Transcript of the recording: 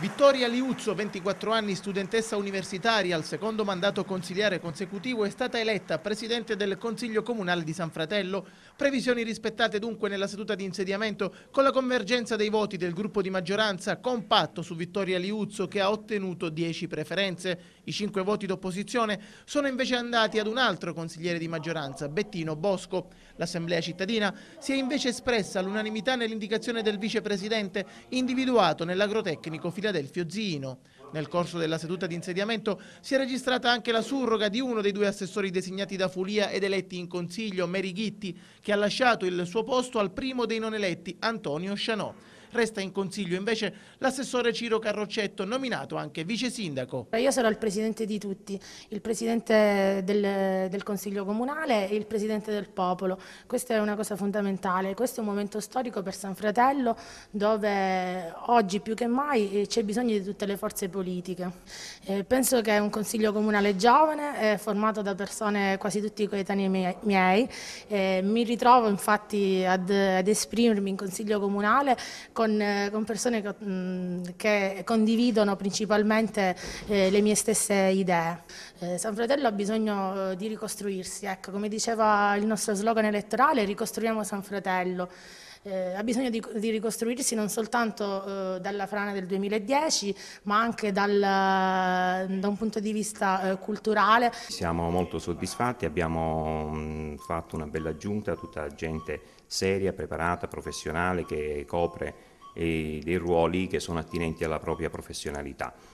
Vittoria Liuzzo, 24 anni, studentessa universitaria, al secondo mandato consigliare consecutivo, è stata eletta presidente del Consiglio Comunale di San Fratello. Previsioni rispettate dunque nella seduta di insediamento con la convergenza dei voti del gruppo di maggioranza compatto su Vittoria Liuzzo che ha ottenuto 10 preferenze. I 5 voti d'opposizione sono invece andati ad un altro consigliere di maggioranza, Bettino Bosco. L'Assemblea cittadina si è invece espressa all'unanimità nell'indicazione del vicepresidente individuato nell'agrotecnico Filadelfio Zino. Nel corso della seduta di insediamento si è registrata anche la surroga di uno dei due assessori designati da Fulia ed eletti in consiglio, Mary Ghitti, che ha lasciato il suo posto al primo dei non eletti, Antonio Scianò resta in consiglio invece l'assessore Ciro Carroccetto, nominato anche vice sindaco. Io sarò il presidente di tutti, il presidente del, del consiglio comunale e il presidente del popolo. Questa è una cosa fondamentale, questo è un momento storico per San Fratello dove oggi più che mai eh, c'è bisogno di tutte le forze politiche. Eh, penso che è un consiglio comunale giovane, eh, formato da persone quasi tutti coetanei miei, miei eh, mi ritrovo infatti ad, ad esprimermi in consiglio comunale con con, eh, con persone che, mm, che, condividono principalmente eh, le mie stesse idee. Eh, San Fratello ha bisogno eh, di ricostruirsi, ecco, come diceva il nostro slogan elettorale, ricostruiamo San Fratello. Eh, ha bisogno di, di, ricostruirsi non soltanto eh, dalla frana del 2010 ma anche dal, eh, da un punto di vista eh, culturale. Siamo molto soddisfatti, abbiamo mh, mm, fatto una bella giunta, tutta gente seria, preparata, professionale che copre e dei ruoli che sono attinenti alla propria professionalità.